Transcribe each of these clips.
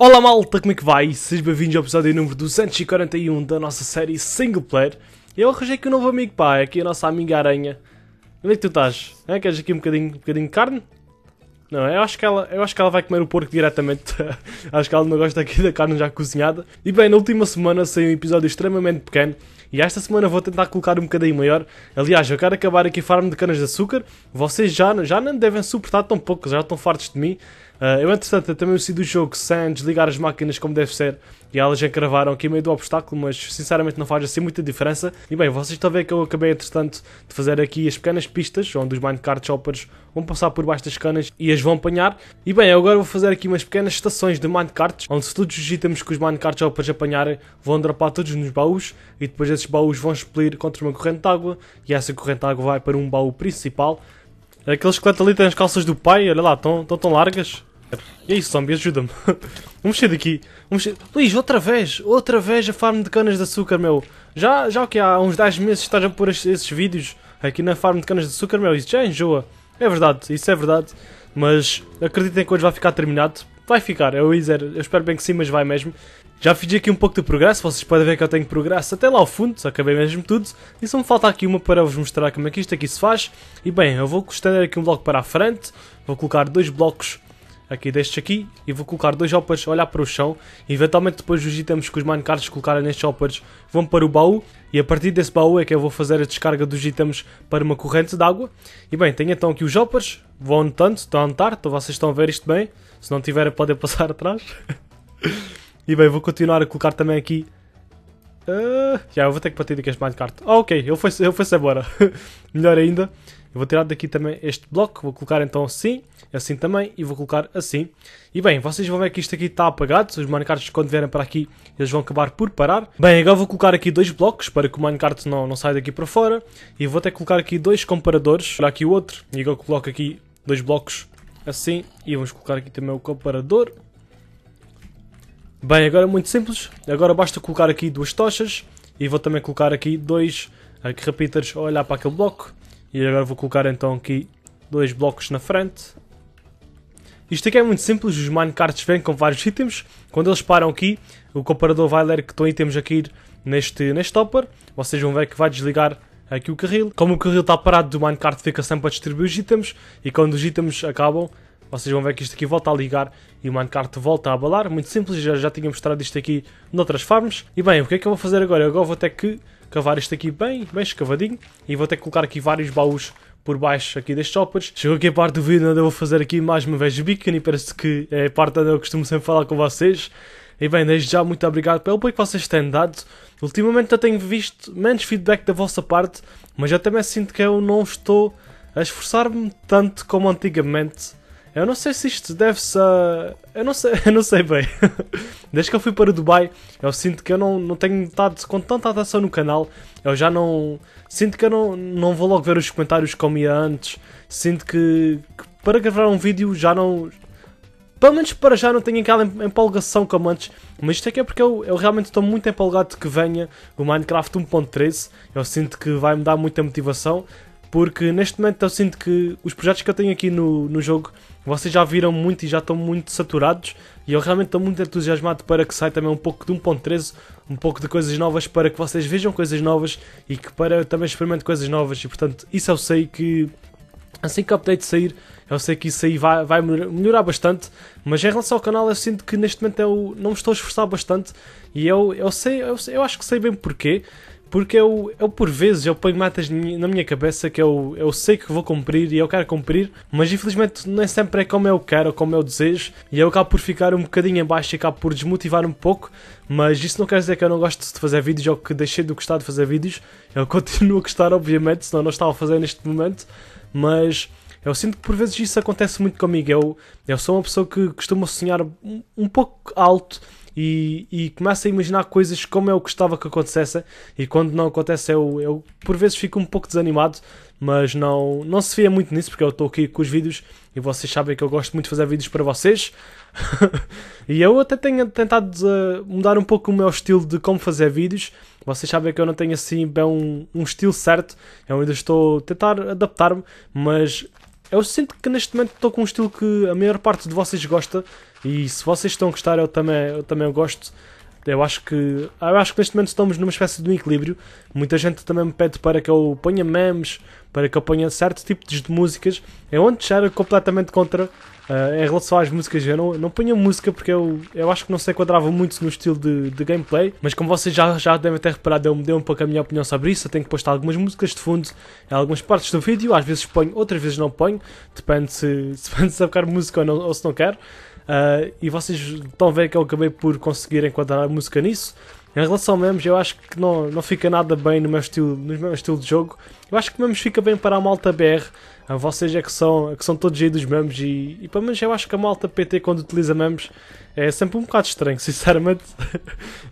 Olá malta, como é que vai? Sejam bem-vindos ao episódio número 241 da nossa série Single Player. Eu arranjei aqui um novo amigo, pá, é aqui a nossa amiga aranha. Onde é que tu estás? É, queres aqui um bocadinho, um bocadinho de carne? Não, eu acho, que ela, eu acho que ela vai comer o porco diretamente. acho que ela não gosta aqui da carne já cozinhada. E bem, na última semana saiu um episódio extremamente pequeno. E esta semana vou tentar colocar um bocadinho maior. Aliás, eu quero acabar aqui a farm de canas de açúcar. Vocês já, já não devem suportar tão pouco, já estão fartos de mim. Uh, eu, entretanto, também eu do jogo sem desligar as máquinas como deve ser e elas encravaram aqui meio do obstáculo, mas sinceramente não faz assim muita diferença. E bem, vocês estão a ver que eu acabei, entretanto, de fazer aqui as pequenas pistas onde os minecart choppers vão passar por baixo das canas e as vão apanhar. E bem, agora vou fazer aqui umas pequenas estações de minecarts, onde se todos os itens que os minecart choppers apanharem vão dropar todos nos baús e depois esses baús vão expelir contra uma corrente de água e essa corrente de água vai para um baú principal. que esqueleto ali têm as calças do pai, olha lá, estão tão, tão largas. E é isso, zombie, ajuda-me. Vamos sair daqui. Vamos sair... Luís, outra vez, outra vez a farm de canas de açúcar, meu. Já, já que há uns 10 meses estás a pôr esses vídeos aqui na farm de canas de açúcar, meu, isso já é enjoa. É verdade, isso é verdade. Mas acreditem que hoje vai ficar terminado. Vai ficar, é o Izer. Eu espero bem que sim, mas vai mesmo. Já fiz aqui um pouco de progresso, vocês podem ver que eu tenho progresso até lá ao fundo, só acabei mesmo tudo. E só me falta aqui uma para vos mostrar como é que isto aqui se faz. E bem, eu vou estender aqui um bloco para a frente, vou colocar dois blocos aqui destes aqui e vou colocar dois hoppers, olhar para o chão. Eventualmente depois os itens que os minecarts colocarem nestes hoppers vão para o baú e a partir desse baú é que eu vou fazer a descarga dos itens para uma corrente d'água. E bem, tenho então aqui os hoppers, vou anotando, estão a andar então vocês estão a ver isto bem, se não tiverem podem passar atrás. e bem, vou continuar a colocar também aqui Uh, já, eu vou ter que partir daqui as minecart. ok, eu fui-se eu fui embora. Melhor ainda. Eu vou tirar daqui também este bloco, vou colocar então assim, assim também, e vou colocar assim. E bem, vocês vão ver que isto aqui está apagado, os minecarts quando vierem para aqui, eles vão acabar por parar. Bem, agora vou colocar aqui dois blocos, para que o minecart não, não saia daqui para fora, e vou até colocar aqui dois comparadores, olha aqui o outro, e agora coloco aqui dois blocos assim, e vamos colocar aqui também o comparador. Bem, agora é muito simples, agora basta colocar aqui duas tochas, e vou também colocar aqui dois repeaters a olhar para aquele bloco e agora vou colocar então aqui dois blocos na frente. Isto aqui é muito simples, os minecarts vêm com vários itens. Quando eles param aqui, o comparador vai ler que estão itens aqui neste, neste topper. Vocês vão ver que vai desligar aqui o carril. Como o carril está parado, o minecart fica sempre a distribuir os itens. E quando os itens acabam, vocês vão ver que isto aqui volta a ligar e o minecart volta a abalar. Muito simples, já, já tinha mostrado isto aqui noutras farms. E bem, o que é que eu vou fazer agora? Agora vou ter que cavar isto aqui bem, bem escavadinho. E vou ter que colocar aqui vários baús por baixo aqui destes choppers. Chegou aqui a parte do vídeo onde eu vou fazer aqui mais uma vez beacon e parece que é a parte onde eu costumo sempre falar com vocês. E bem, desde já muito obrigado pelo apoio que vocês têm dado. Ultimamente eu tenho visto menos feedback da vossa parte, mas eu também sinto que eu não estou a esforçar-me tanto como antigamente eu não sei se isto deve ser. Eu não sei, eu não sei bem. Desde que eu fui para o Dubai, eu sinto que eu não, não tenho estado com tanta atenção no canal. Eu já não. Sinto que eu não, não vou logo ver os comentários como ia antes. Sinto que, que para gravar um vídeo já não. Pelo menos para já não tenho aquela empolgação como antes, mas isto é é porque eu, eu realmente estou muito empolgado de que venha o Minecraft 1.13. Eu sinto que vai me dar muita motivação porque neste momento eu sinto que os projetos que eu tenho aqui no, no jogo vocês já viram muito e já estão muito saturados e eu realmente estou muito entusiasmado para que saia também um pouco de 1.13, um pouco de coisas novas para que vocês vejam coisas novas e que para também experimente coisas novas e portanto isso eu sei que assim que o update sair eu sei que isso aí vai, vai melhorar bastante, mas em relação ao canal eu sinto que neste momento eu não me estou a esforçar bastante e eu, eu sei, eu, eu acho que sei bem porquê. Porque eu, eu por vezes, eu ponho matas na minha cabeça que eu, eu sei que vou cumprir e eu quero cumprir, mas infelizmente nem é sempre é como eu quero ou como eu desejo, e eu acabo por ficar um bocadinho abaixo e acabo por desmotivar um pouco, mas isso não quer dizer que eu não gosto de fazer vídeos ou que deixei de gostar de fazer vídeos, eu continuo a gostar obviamente, senão não estava a fazer neste momento, mas... Eu sinto que por vezes isso acontece muito comigo. Eu, eu sou uma pessoa que costuma sonhar um, um pouco alto e, e começo a imaginar coisas como eu é gostava que acontecessem e quando não acontece eu, eu por vezes fico um pouco desanimado, mas não, não se fia muito nisso porque eu estou aqui com os vídeos e vocês sabem que eu gosto muito de fazer vídeos para vocês e eu até tenho tentado eh, mudar um pouco o meu estilo de como fazer vídeos, vocês sabem que eu não tenho assim bem um, um estilo certo, eu ainda estou a tentar adaptar-me, mas eu sinto que neste momento estou com um estilo que a maior parte de vocês gosta e se vocês estão a gostar, eu também, eu também gosto. Eu acho que eu acho que neste momento estamos numa espécie de um equilíbrio. Muita gente também me pede para que eu ponha memes, para que eu ponha certo tipo de músicas. Eu antes era completamente contra uh, em relação às músicas. Eu não, não ponho música porque eu, eu acho que não se enquadrava muito no estilo de, de gameplay. Mas como vocês já, já devem ter reparado, eu dei um pouco a minha opinião sobre isso. Eu tenho que postar algumas músicas de fundo em algumas partes do vídeo. Às vezes ponho, outras vezes não ponho. Depende se, depende se eu quero música ou, não, ou se não quero. Uh, e vocês estão a ver que eu acabei por conseguir enquadrar a música nisso. Em relação ao memes, eu acho que não, não fica nada bem no meu, estilo, no meu estilo de jogo. Eu acho que memes fica bem para a malta BR. Uh, ah, vocês é que são, é que são todos aí dos memes e, e pelo menos eu acho que a malta PT quando utiliza memes é sempre um bocado estranho, sinceramente.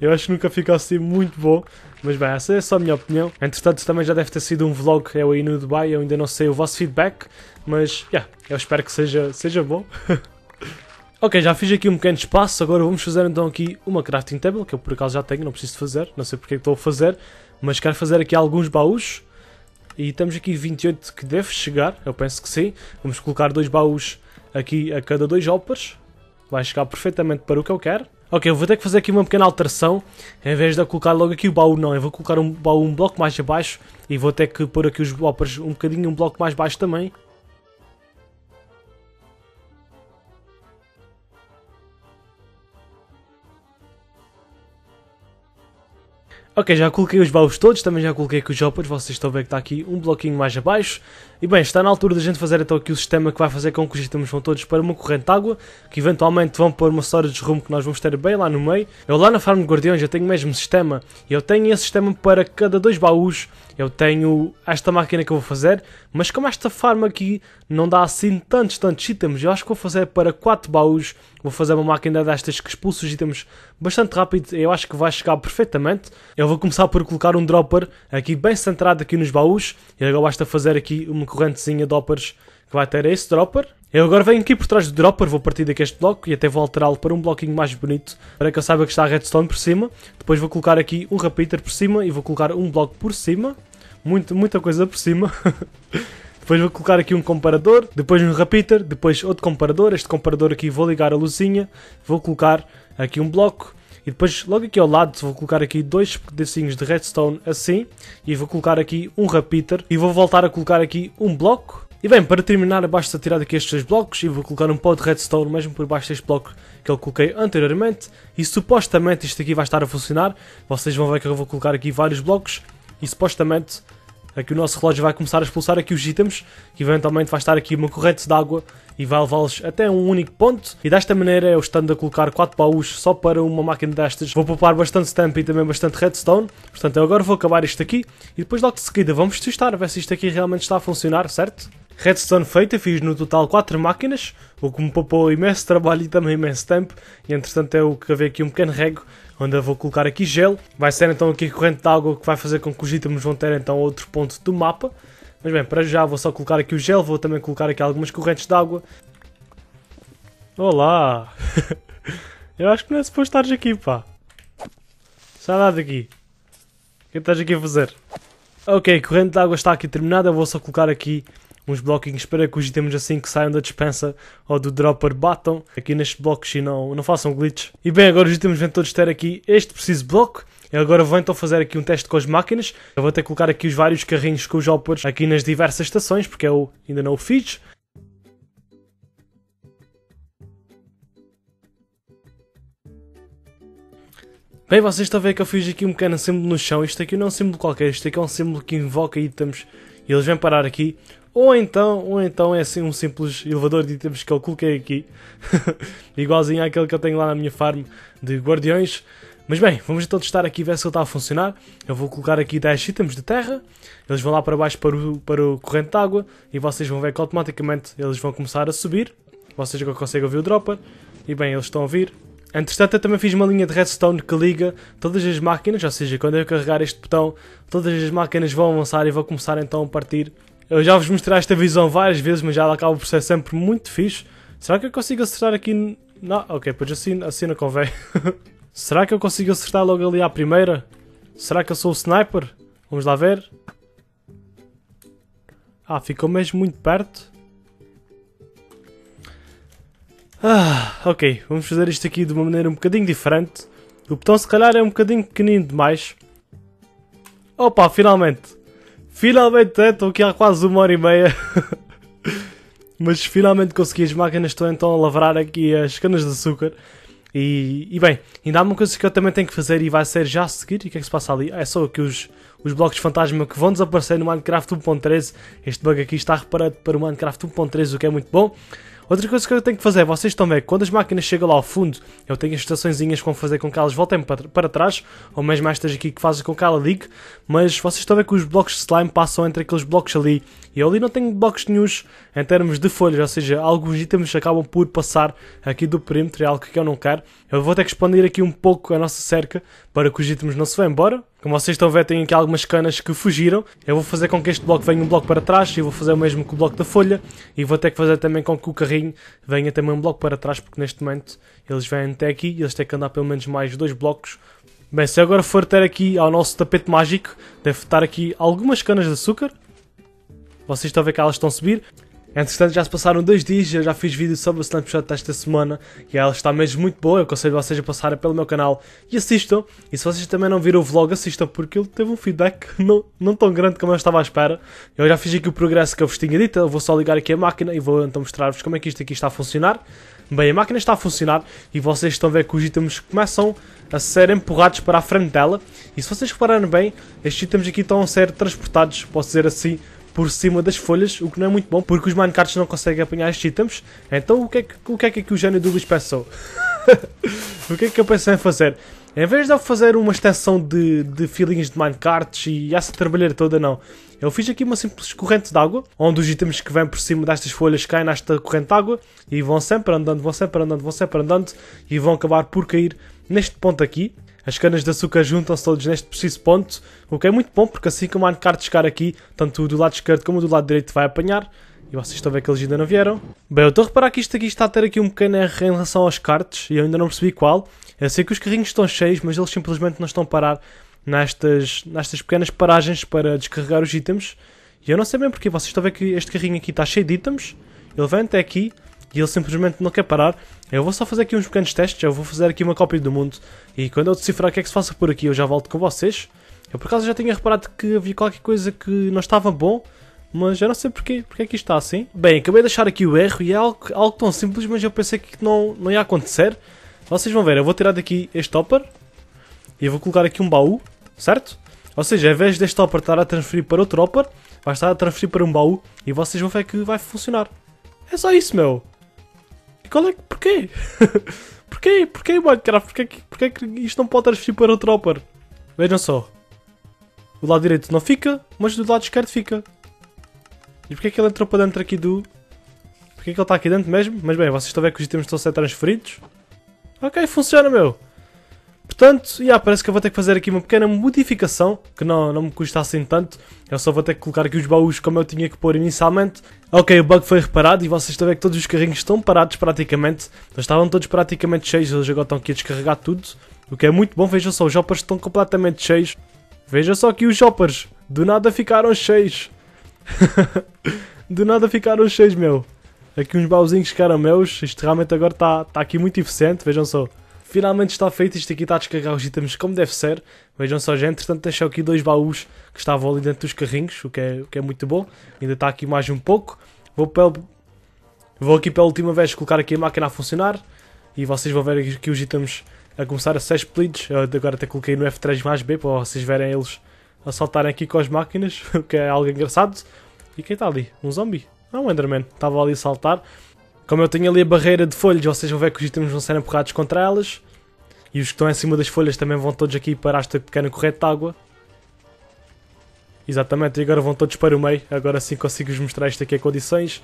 eu acho que nunca fica assim muito bom. Mas bem, essa é só a minha opinião. Entretanto, também já deve ter sido um vlog eu aí no Dubai. Eu ainda não sei o vosso feedback, mas yeah, eu espero que seja, seja bom. Ok, já fiz aqui um pequeno espaço, agora vamos fazer então aqui uma crafting table, que eu por acaso já tenho, não preciso fazer, não sei porque é estou a fazer, mas quero fazer aqui alguns baús, e temos aqui 28 que deve chegar, eu penso que sim, vamos colocar dois baús aqui a cada dois hoppers, vai chegar perfeitamente para o que eu quero. Ok, eu vou ter que fazer aqui uma pequena alteração, em vez de colocar logo aqui o baú não, eu vou colocar um baú um bloco mais abaixo, e vou ter que pôr aqui os hoppers um bocadinho um bloco mais baixo também, Ok, já coloquei os baús todos, também já coloquei aqui os hoppers, vocês estão a ver que está aqui um bloquinho mais abaixo. E bem, está na altura da gente fazer então aqui o sistema que vai fazer com que os itens vão todos para uma corrente de água, que eventualmente vão pôr uma história de rumo que nós vamos ter bem lá no meio. Eu lá na farm de guardiões eu tenho o mesmo sistema, e eu tenho esse sistema para cada dois baús eu tenho esta máquina que eu vou fazer, mas como esta farm aqui não dá assim tantos, tantos itens, eu acho que vou fazer para 4 baús, vou fazer uma máquina destas que expulsa os itens bastante rápido, eu acho que vai chegar perfeitamente. Eu vou começar por colocar um dropper aqui bem centrado aqui nos baús, e agora basta fazer aqui uma correntezinha de doppers que vai ter esse dropper. Eu agora venho aqui por trás do dropper, vou partir daqui este bloco e até vou alterá-lo para um bloquinho mais bonito, para que eu saiba que está a redstone por cima. Depois vou colocar aqui um repeater por cima e vou colocar um bloco por cima. Muito, muita coisa por cima. Depois vou colocar aqui um comparador, depois um repeater, depois outro comparador. Este comparador aqui vou ligar a luzinha, vou colocar aqui um bloco. E depois, logo aqui ao lado, vou colocar aqui dois pedacinhos de redstone assim. E vou colocar aqui um repeater. E vou voltar a colocar aqui um bloco. E bem, para terminar basta tirar aqui estes blocos e vou colocar um pó de redstone mesmo por baixo deste bloco que eu coloquei anteriormente e supostamente isto aqui vai estar a funcionar, vocês vão ver que eu vou colocar aqui vários blocos e supostamente aqui é que o nosso relógio vai começar a expulsar aqui os itens, que eventualmente vai estar aqui uma corrente de água e vai levá-los até um único ponto. E desta maneira eu estando a colocar 4 baús só para uma máquina destas, vou poupar bastante stamp e também bastante redstone. Portanto, eu agora vou acabar isto aqui e depois logo de seguida vamos testar, ver se isto aqui realmente está a funcionar, certo? Redstone feita, fiz no total 4 máquinas, o que me poupou imenso trabalho e também imenso tempo, e entretanto é eu havia aqui um pequeno rego onde eu vou colocar aqui gelo. Vai ser então aqui a corrente de água que vai fazer com que os itens vão ter então outro ponto do mapa. Mas bem, para já vou só colocar aqui o gelo, vou também colocar aqui algumas correntes de água. Olá! eu acho que não é suposto estares aqui, pá. Sai lá daqui. O é que estás aqui a fazer? Ok, corrente de água está aqui terminada, eu vou só colocar aqui uns bloquinhos para é que os itens assim que saiam da dispensa ou do dropper batam aqui nestes blocos e não, não façam glitch. E bem, agora os itens vêm todos ter aqui este preciso bloco. Eu agora vou então fazer aqui um teste com as máquinas. Eu vou até colocar aqui os vários carrinhos com os hoppers aqui nas diversas estações, porque eu é ainda não o fiz. Bem, vocês estão a ver que eu fiz aqui um pequeno símbolo no chão. Isto aqui não é um símbolo qualquer, isto aqui é um símbolo que invoca itens e eles vêm parar aqui ou então, ou então é assim um simples elevador de itens que eu coloquei aqui, igualzinho àquele que eu tenho lá na minha farm de guardiões. Mas bem, vamos então testar aqui e ver se ele está a funcionar. Eu vou colocar aqui 10 itens de terra, eles vão lá para baixo para o, para o corrente de água e vocês vão ver que automaticamente eles vão começar a subir. Vocês já conseguem ouvir o dropper e bem, eles estão a vir. Entretanto, eu também fiz uma linha de redstone que liga todas as máquinas, ou seja, quando eu carregar este botão, todas as máquinas vão avançar e vão começar então a partir eu já vos mostrei esta visão várias vezes, mas já ela acaba por ser sempre muito fixe. Será que eu consigo acertar aqui... Não, ok, pois assim, assim não convém. Será que eu consigo acertar logo ali à primeira? Será que eu sou o sniper? Vamos lá ver. Ah, ficou mesmo muito perto. Ah, ok, vamos fazer isto aqui de uma maneira um bocadinho diferente. O botão se calhar é um bocadinho pequenino demais. Opa, finalmente! Finalmente né? estou aqui há quase uma hora e meia. Mas finalmente consegui as máquinas, estou então a lavrar aqui as canas de açúcar. E, e, bem, ainda há uma coisa que eu também tenho que fazer e vai ser já a seguir. E o que é que se passa ali? É só que os, os blocos fantasma que vão desaparecer no Minecraft 1.13. Este bug aqui está reparado para o Minecraft 1.13, o que é muito bom. Outra coisa que eu tenho que fazer, vocês estão a ver, quando as máquinas chegam lá ao fundo, eu tenho as estaçõezinhas que vão fazer com que elas voltem para, para trás, ou mesmo estas aqui que fazem com que ela ligue, mas vocês estão a ver que os blocos de slime passam entre aqueles blocos ali, e eu ali não tenho blocos nenhums em termos de folhas, ou seja, alguns itens acabam por passar aqui do perímetro, é algo que eu não quero. Eu vou ter que expandir aqui um pouco a nossa cerca para que os itens não se vão embora, como vocês estão a ver, tenho aqui algumas canas que fugiram. Eu vou fazer com que este bloco venha um bloco para trás, e vou fazer o mesmo com o bloco da folha, e vou ter que fazer também com que o carrinho venha também um bloco para trás, porque neste momento eles vêm até aqui, e eles têm que andar pelo menos mais dois blocos. Bem, se eu agora for ter aqui ao nosso tapete mágico, deve estar aqui algumas canas de açúcar. Vocês estão a ver que elas estão a subir. Entretanto, já se passaram dois dias, eu já fiz vídeo sobre a Snapshot desta semana e ela está mesmo muito boa. Eu aconselho vocês a passarem pelo meu canal e assistam. E se vocês também não viram o vlog, assistam, porque ele teve um feedback não, não tão grande como eu estava à espera. Eu já fiz aqui o progresso que eu vos tinha dito. Eu vou só ligar aqui a máquina e vou então mostrar-vos como é que isto aqui está a funcionar. Bem, a máquina está a funcionar e vocês estão a ver que os itens começam a ser empurrados para a frente dela. E se vocês repararem bem, estes itens aqui estão a ser transportados, posso dizer assim, por cima das folhas, o que não é muito bom, porque os minecarts não conseguem apanhar estes itens. Então o que é que o, que é que o gênio do Luís pensou? o que é que eu pensei em fazer? Em vez de eu fazer uma extensão de, de filhinhos de minecarts e essa trabalheira toda, não. Eu fiz aqui uma simples corrente de água, onde os itens que vêm por cima destas folhas caem nesta corrente de água e vão sempre andando, vão sempre andando, vão sempre andando e vão acabar por cair neste ponto aqui. As canas de açúcar juntam-se todos neste preciso ponto, o que é muito bom porque assim que o Minecart chegar aqui, tanto do lado esquerdo como do lado direito vai apanhar. E vocês estão a ver que eles ainda não vieram. Bem, eu estou a reparar que isto aqui está a ter aqui um pequeno erro em relação aos cartes e eu ainda não percebi qual. Eu sei que os carrinhos estão cheios, mas eles simplesmente não estão a parar nestas, nestas pequenas paragens para descarregar os itens. E eu não sei bem porque vocês estão a ver que este carrinho aqui está cheio de itens. Ele vem até aqui, e ele simplesmente não quer parar. Eu vou só fazer aqui uns pequenos testes, eu vou fazer aqui uma cópia do mundo e quando eu decifrar o que é que se faça por aqui eu já volto com vocês. Eu por acaso já tinha reparado que havia qualquer coisa que não estava bom, mas eu não sei porquê, porque é que isto está assim. Bem, acabei de deixar aqui o erro e é algo, algo tão simples, mas eu pensei que não, não ia acontecer. Vocês vão ver, eu vou tirar daqui este topper e vou colocar aqui um baú, certo? Ou seja, em vez deste topper estar a transferir para outro topper, vai estar a transferir para um baú e vocês vão ver que vai funcionar. É só isso, meu. E qual é que. Porquê? porquê? Porquê Minecraft? Porquê, porquê que isto não pode transferir para o dropper? Vejam só. O lado direito não fica, mas do lado esquerdo fica. E porquê que ele entrou para dentro aqui do... Porquê que ele está aqui dentro mesmo? Mas bem, vocês estão a ver que os itens estão a ser transferidos? Ok, funciona, meu. Portanto, yeah, parece que eu vou ter que fazer aqui uma pequena modificação, que não, não me custa assim tanto. Eu só vou ter que colocar aqui os baús como eu tinha que pôr inicialmente. Ok, o bug foi reparado e vocês estão a ver que todos os carrinhos estão parados praticamente. Eles estavam todos praticamente cheios, eles agora estão aqui a descarregar tudo. O que é muito bom, vejam só, os hoppers estão completamente cheios. Vejam só que os hoppers do nada ficaram cheios. do nada ficaram cheios, meu. Aqui uns baúzinhos que eram meus. Isto realmente agora está tá aqui muito eficiente, vejam só. Finalmente está feito, isto aqui está a descarregar os itens como deve ser. Vejam só, já entretanto deixou aqui dois baús que estavam ali dentro dos carrinhos, o que é, o que é muito bom. Ainda está aqui mais um pouco. Vou, pelo, vou aqui pela última vez colocar aqui a máquina a funcionar. E vocês vão ver aqui os itens a começar a ser splits. agora até coloquei no F3 mais B para vocês verem eles a saltarem aqui com as máquinas, o que é algo engraçado. E quem está ali? Um zombie? Não, um Enderman. Estava ali a saltar. Como eu tenho ali a barreira de folhas, vocês vão ver que os itens vão ser empurrados contra elas. E os que estão em cima das folhas também vão todos aqui para esta pequena corrente de água. Exatamente, e agora vão todos para o meio. Agora sim consigo-vos mostrar isto aqui a condições.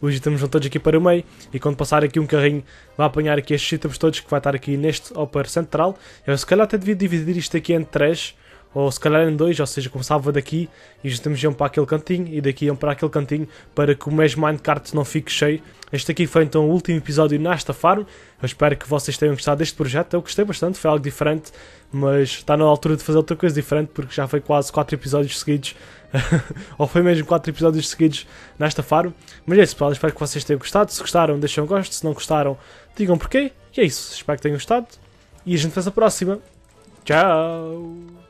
Os itens vão todos aqui para o meio. E quando passar aqui um carrinho, vai apanhar aqui estes itens todos que vai estar aqui neste hopper central. Eu se calhar até devia dividir isto aqui em 3 ou se calhar em dois, ou seja, começava daqui e juntamos iam para aquele cantinho e daqui iam para aquele cantinho para que o mesmo Minecart não fique cheio. Este aqui foi então o último episódio nesta farm. Eu espero que vocês tenham gostado deste projeto. Eu gostei bastante, foi algo diferente, mas está na altura de fazer outra coisa diferente porque já foi quase 4 episódios seguidos. ou foi mesmo 4 episódios seguidos nesta farm. Mas é isso, pessoal. Espero que vocês tenham gostado. Se gostaram, deixem um gosto. Se não gostaram, digam porquê. E é isso. Espero que tenham gostado. E a gente faz a próxima. Tchau!